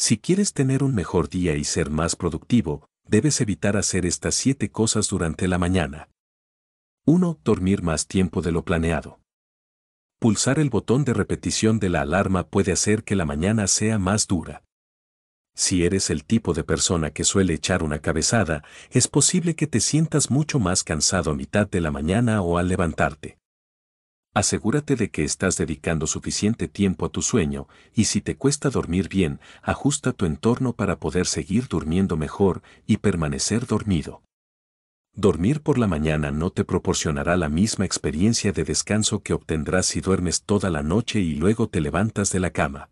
Si quieres tener un mejor día y ser más productivo, debes evitar hacer estas siete cosas durante la mañana. 1. Dormir más tiempo de lo planeado. Pulsar el botón de repetición de la alarma puede hacer que la mañana sea más dura. Si eres el tipo de persona que suele echar una cabezada, es posible que te sientas mucho más cansado a mitad de la mañana o al levantarte. Asegúrate de que estás dedicando suficiente tiempo a tu sueño y si te cuesta dormir bien, ajusta tu entorno para poder seguir durmiendo mejor y permanecer dormido. Dormir por la mañana no te proporcionará la misma experiencia de descanso que obtendrás si duermes toda la noche y luego te levantas de la cama.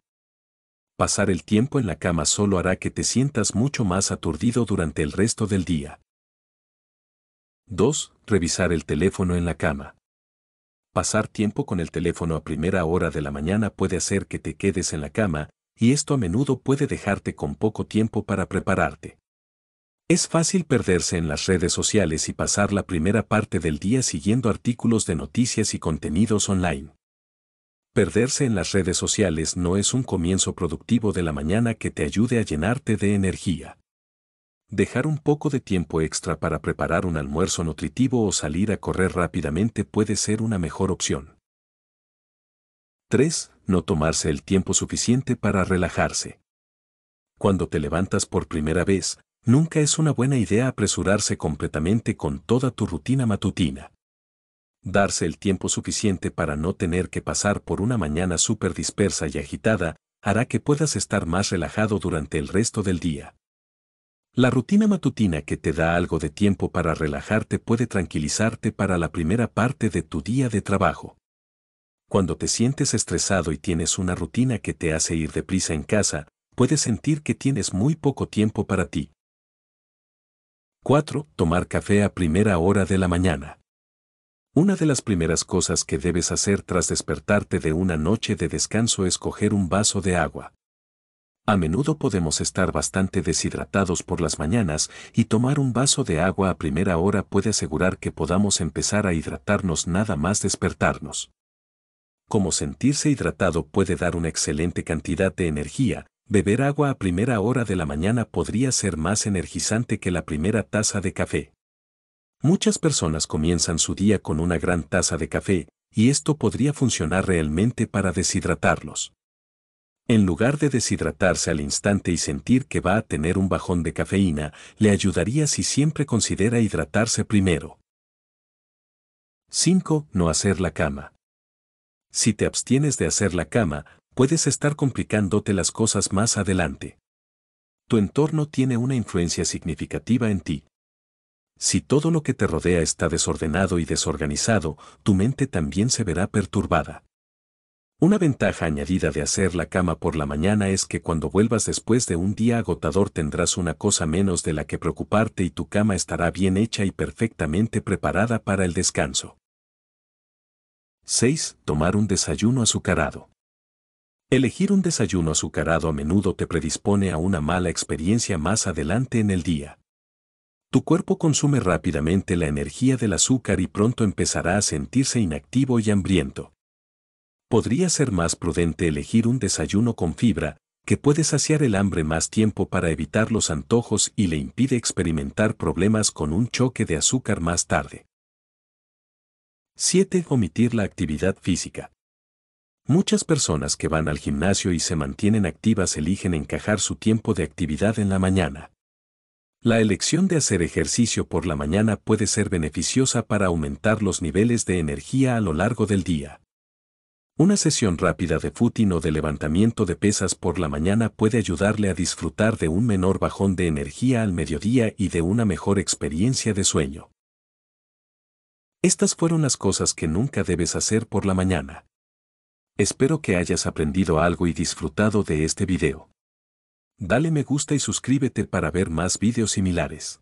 Pasar el tiempo en la cama solo hará que te sientas mucho más aturdido durante el resto del día. 2. Revisar el teléfono en la cama pasar tiempo con el teléfono a primera hora de la mañana puede hacer que te quedes en la cama, y esto a menudo puede dejarte con poco tiempo para prepararte. Es fácil perderse en las redes sociales y pasar la primera parte del día siguiendo artículos de noticias y contenidos online. Perderse en las redes sociales no es un comienzo productivo de la mañana que te ayude a llenarte de energía. Dejar un poco de tiempo extra para preparar un almuerzo nutritivo o salir a correr rápidamente puede ser una mejor opción. 3. No tomarse el tiempo suficiente para relajarse. Cuando te levantas por primera vez, nunca es una buena idea apresurarse completamente con toda tu rutina matutina. Darse el tiempo suficiente para no tener que pasar por una mañana súper dispersa y agitada hará que puedas estar más relajado durante el resto del día. La rutina matutina que te da algo de tiempo para relajarte puede tranquilizarte para la primera parte de tu día de trabajo. Cuando te sientes estresado y tienes una rutina que te hace ir deprisa en casa, puedes sentir que tienes muy poco tiempo para ti. 4. Tomar café a primera hora de la mañana. Una de las primeras cosas que debes hacer tras despertarte de una noche de descanso es coger un vaso de agua. A menudo podemos estar bastante deshidratados por las mañanas y tomar un vaso de agua a primera hora puede asegurar que podamos empezar a hidratarnos nada más despertarnos. Como sentirse hidratado puede dar una excelente cantidad de energía, beber agua a primera hora de la mañana podría ser más energizante que la primera taza de café. Muchas personas comienzan su día con una gran taza de café, y esto podría funcionar realmente para deshidratarlos. En lugar de deshidratarse al instante y sentir que va a tener un bajón de cafeína, le ayudaría si siempre considera hidratarse primero. 5. No hacer la cama. Si te abstienes de hacer la cama, puedes estar complicándote las cosas más adelante. Tu entorno tiene una influencia significativa en ti. Si todo lo que te rodea está desordenado y desorganizado, tu mente también se verá perturbada. Una ventaja añadida de hacer la cama por la mañana es que cuando vuelvas después de un día agotador tendrás una cosa menos de la que preocuparte y tu cama estará bien hecha y perfectamente preparada para el descanso. 6. Tomar un desayuno azucarado. Elegir un desayuno azucarado a menudo te predispone a una mala experiencia más adelante en el día. Tu cuerpo consume rápidamente la energía del azúcar y pronto empezará a sentirse inactivo y hambriento podría ser más prudente elegir un desayuno con fibra, que puede saciar el hambre más tiempo para evitar los antojos y le impide experimentar problemas con un choque de azúcar más tarde. 7. Omitir la actividad física. Muchas personas que van al gimnasio y se mantienen activas eligen encajar su tiempo de actividad en la mañana. La elección de hacer ejercicio por la mañana puede ser beneficiosa para aumentar los niveles de energía a lo largo del día. Una sesión rápida de footing o de levantamiento de pesas por la mañana puede ayudarle a disfrutar de un menor bajón de energía al mediodía y de una mejor experiencia de sueño. Estas fueron las cosas que nunca debes hacer por la mañana. Espero que hayas aprendido algo y disfrutado de este video. Dale me gusta y suscríbete para ver más videos similares.